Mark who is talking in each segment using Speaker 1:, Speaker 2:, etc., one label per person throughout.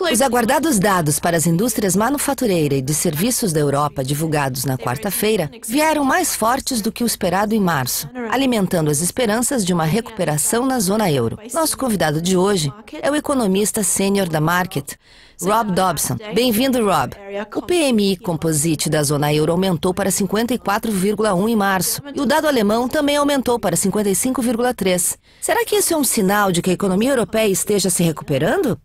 Speaker 1: Os aguardados dados para as indústrias manufatureira e de serviços da Europa divulgados na quarta-feira vieram mais fortes do que o esperado em março, alimentando as esperanças de uma recuperação na zona euro. Nosso convidado de hoje é o economista sênior da Market, Rob Dobson. Bem-vindo, Rob. O PMI Composite da zona euro aumentou para 54,1 em março e o dado alemão também aumentou para 55,3. Será que isso é um sinal de que a economia europeia esteja se recuperando?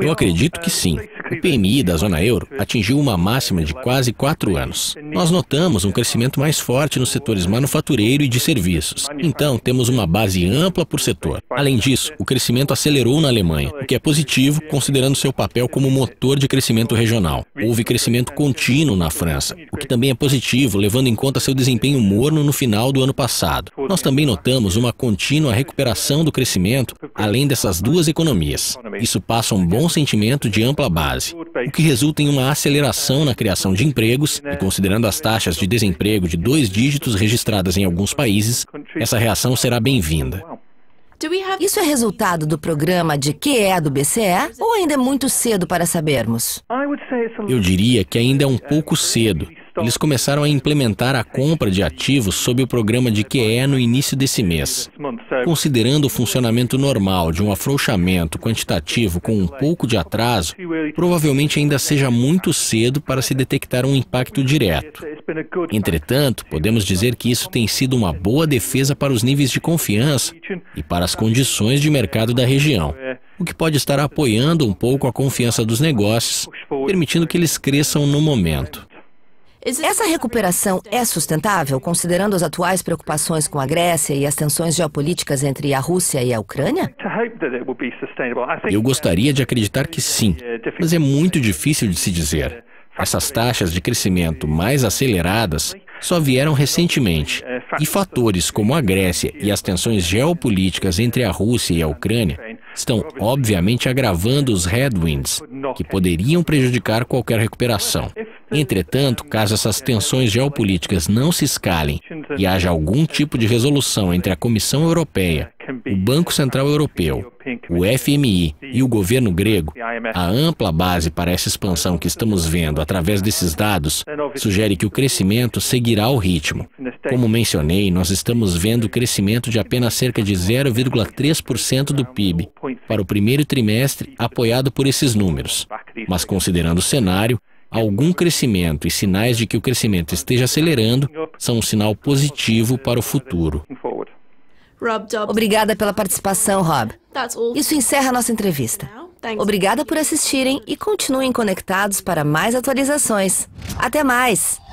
Speaker 2: Eu acredito que sim. O PMI da zona euro atingiu uma máxima de quase quatro anos. Nós notamos um crescimento mais forte nos setores manufatureiro e de serviços. Então, temos uma base ampla por setor. Além disso, o crescimento acelerou na Alemanha, o que é positivo considerando seu papel como motor de crescimento regional. Houve crescimento contínuo na França, o que também é positivo, levando em conta seu desempenho morno no final do ano passado. Nós também notamos uma contínua recuperação do crescimento, além dessas duas economias. Isso passa um bom sentimento de ampla base, o que resulta em uma aceleração na criação de empregos, e considerando as taxas de desemprego de dois dígitos registradas em alguns países, essa reação será bem-vinda.
Speaker 1: Isso é resultado do programa de QE do BCE ou ainda é muito cedo para sabermos?
Speaker 2: Eu diria que ainda é um pouco cedo, então, eles começaram a implementar a compra de ativos sob o programa de QE no início desse mês. Considerando o funcionamento normal de um afrouxamento quantitativo com um pouco de atraso, provavelmente ainda seja muito cedo para se detectar um impacto direto. Entretanto, podemos dizer que isso tem sido uma boa defesa para os níveis de confiança e para as condições de mercado da região o que pode estar apoiando um pouco a confiança dos negócios, permitindo que eles cresçam no momento.
Speaker 1: Essa recuperação é sustentável, considerando as atuais preocupações com a Grécia e as tensões geopolíticas entre a Rússia e a Ucrânia?
Speaker 2: Eu uh, gostaria de acreditar que sim, uh, mas é muito difícil de se dizer. Essas taxas de crescimento mais aceleradas só vieram recentemente. E fatores como a Grécia e as tensões geopolíticas entre a Rússia e a Ucrânia estão, obviamente, agravando os headwinds, que poderiam prejudicar qualquer recuperação. Entretanto, caso essas tensões geopolíticas não se escalem e haja algum tipo de resolução entre a Comissão Europeia, o Banco Central Europeu, o FMI e o governo grego, a ampla base para essa expansão que estamos vendo através desses dados sugere que o crescimento seguirá o ritmo. Como mencionei, nós estamos vendo crescimento de apenas cerca de 0,3% do PIB para o primeiro trimestre, apoiado por esses números. Mas considerando o cenário, algum crescimento e sinais de que o crescimento esteja acelerando são um sinal positivo para o futuro.
Speaker 1: Obrigada pela participação, Rob. Isso encerra a nossa entrevista. Obrigada por assistirem e continuem conectados para mais atualizações. Até mais!